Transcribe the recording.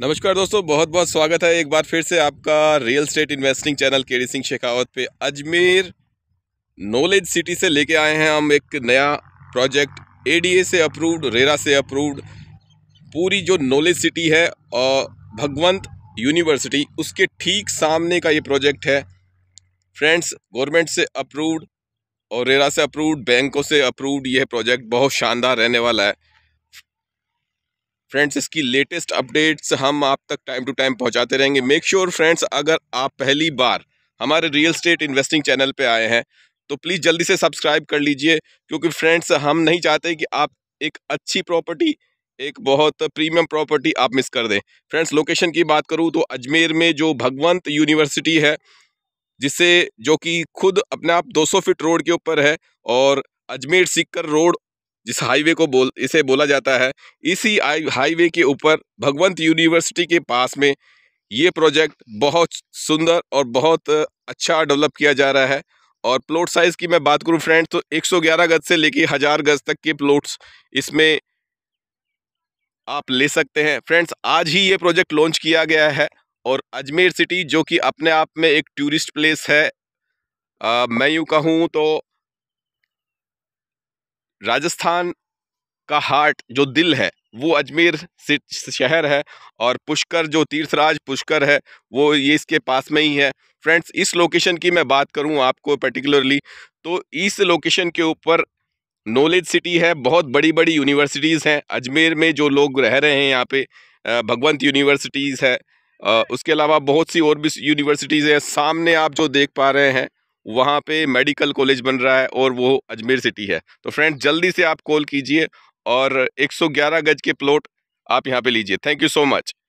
नमस्कार दोस्तों बहुत बहुत स्वागत है एक बार फिर से आपका रियल स्टेट इन्वेस्टिंग चैनल के सिंह शेखावत पे अजमेर नॉलेज सिटी से लेके आए हैं हम एक नया प्रोजेक्ट एडीए से अप्रूव्ड रेरा से अप्रूव्ड पूरी जो नॉलेज सिटी है और भगवंत यूनिवर्सिटी उसके ठीक सामने का ये प्रोजेक्ट है फ्रेंड्स गवर्नमेंट से अप्रूव्ड और रेरा से अप्रूव्ड बैंकों से अप्रूव्ड यह प्रोजेक्ट बहुत शानदार रहने वाला है फ्रेंड्स इसकी लेटेस्ट अपडेट्स हम आप तक टाइम टू टाइम पहुंचाते रहेंगे मेक श्योर फ्रेंड्स अगर आप पहली बार हमारे रियल स्टेट इन्वेस्टिंग चैनल पे आए हैं तो प्लीज़ जल्दी से सब्सक्राइब कर लीजिए क्योंकि फ्रेंड्स हम नहीं चाहते कि आप एक अच्छी प्रॉपर्टी एक बहुत प्रीमियम प्रॉपर्टी आप मिस कर दें फ्रेंड्स लोकेशन की बात करूँ तो अजमेर में जो भगवंत यूनिवर्सिटी है जिसे जो कि खुद अपने आप दो फीट रोड के ऊपर है और अजमेर सीकर रोड जिस हाईवे को बोल इसे बोला जाता है इसी हाईवे के ऊपर भगवंत यूनिवर्सिटी के पास में ये प्रोजेक्ट बहुत सुंदर और बहुत अच्छा डेवलप किया जा रहा है और प्लॉट साइज़ की मैं बात करूं फ्रेंड तो 111 गज से लेके हज़ार गज तक के प्लॉट्स इसमें आप ले सकते हैं फ्रेंड्स आज ही ये प्रोजेक्ट लॉन्च किया गया है और अजमेर सिटी जो कि अपने आप में एक टूरिस्ट प्लेस है आ, मैं यूँ कहूँ तो राजस्थान का हार्ट जो दिल है वो अजमेर से शहर है और पुष्कर जो तीर्थराज पुष्कर है वो ये इसके पास में ही है फ्रेंड्स इस लोकेशन की मैं बात करूं आपको पर्टिकुलरली तो इस लोकेशन के ऊपर नॉलेज सिटी है बहुत बड़ी बड़ी यूनिवर्सिटीज़ हैं अजमेर में जो लोग रह रहे हैं यहाँ पे भगवंत यूनिवर्सिटीज़ है उसके अलावा बहुत सी और भी यूनिवर्सिटीज़ हैं सामने आप जो देख पा रहे हैं वहाँ पे मेडिकल कॉलेज बन रहा है और वो अजमेर सिटी है तो फ्रेंड जल्दी से आप कॉल कीजिए और 111 गज के प्लॉट आप यहाँ पे लीजिए थैंक यू सो मच